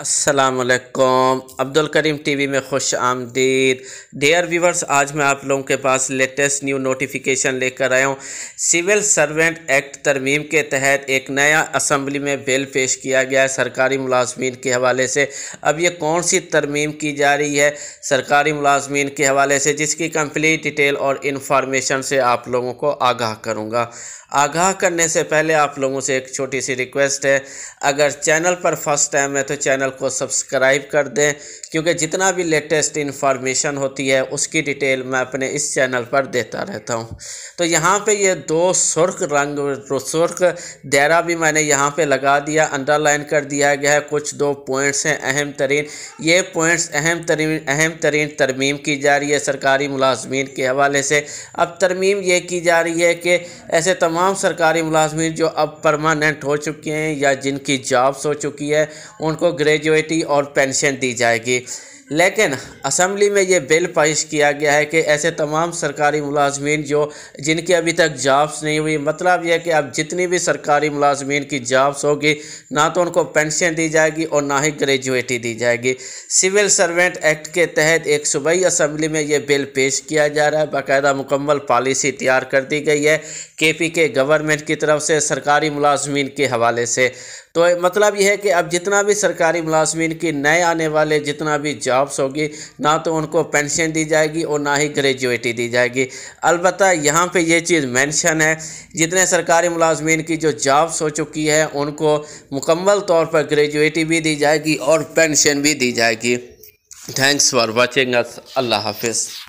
असलकम अब्दुल करीम टीवी में खुश आमदीद डेयर व्यूवर्स आज मैं आप लोगों के पास लेटेस्ट न्यू नोटिफिकेशन लेकर आया हूँ सिविल सर्वेंट एक्ट तरमीम के तहत एक नया असम्बली में बिल पेश किया गया है सरकारी मुलाजमीन के हवाले से अब ये कौन सी तरमीम की जा रही है सरकारी मुलाजमीन के हवाले से जिसकी कम्प्लीट डिटेल और इन्फॉर्मेशन से आप लोगों को आगाह करूँगा आगाह करने से पहले आप लोगों से एक छोटी सी रिक्वेस्ट है अगर चैनल पर फर्स्ट टाइम है तो चैनल चैनल को सब्सक्राइब कर दें क्योंकि जितना भी लेटेस्ट इन्फॉर्मेशन होती है उसकी डिटेल मैं अपने इस चैनल पर देता रहता हूँ तो यहाँ पे ये दो सुर्ख रंग सुर्ख दायरा भी मैंने यहाँ पे लगा दिया अंडरलाइन कर दिया गया है कुछ दो पॉइंट्स हैं अहम तरीन ये पॉइंट्स अहम तरीन अहम तरीन तरमीम की जा रही है सरकारी मुलाजमीन के हवाले से अब तरमीम ये की जा रही है कि ऐसे तमाम सरकारी मुलाजमीन जो अब परमानेंट हो चुके हैं या जिनकी जॉब्स हो चुकी है उनको ग्रे ग्रेजुएटी और पेंशन दी जाएगी लेकिन असम्बली में ये बिल पेश किया गया है कि ऐसे तमाम सरकारी मुलाजमीन जो जिनके अभी तक जॉब्स नहीं हुई मतलब यह कि अब जितनी भी सरकारी मुलाजमीन की जॉब्स होगी ना तो उनको पेंशन दी जाएगी और ना ही ग्रेजुएटी दी जाएगी सिविल सर्वेंट एक्ट के तहत एक सूबाई असम्बली में यह बिल पेश किया जा रहा है बाकायदा मुकम्मल पॉलिसी तैयार कर दी गई है के पी के गवर्नमेंट की तरफ से सरकारी मुलाजमीन के हवाले से तो मतलब यह है कि अब जितना भी सरकारी मुलाजमीन की नए आने वाले जितना भी जॉब जॉब्स होगी ना तो उनको पेंशन दी जाएगी और ना ही ग्रेजुएटी दी जाएगी अलबत् यहाँ पर यह चीज़ मैंशन है जितने सरकारी मुलाजमन की जो जॉब्स हो चुकी है उनको मुकम्मल तौर पर ग्रेजुएटी भी दी जाएगी और पेंशन भी दी जाएगी थैंक्स फॉर वॉचिंग अस अल्लाह हाफिज़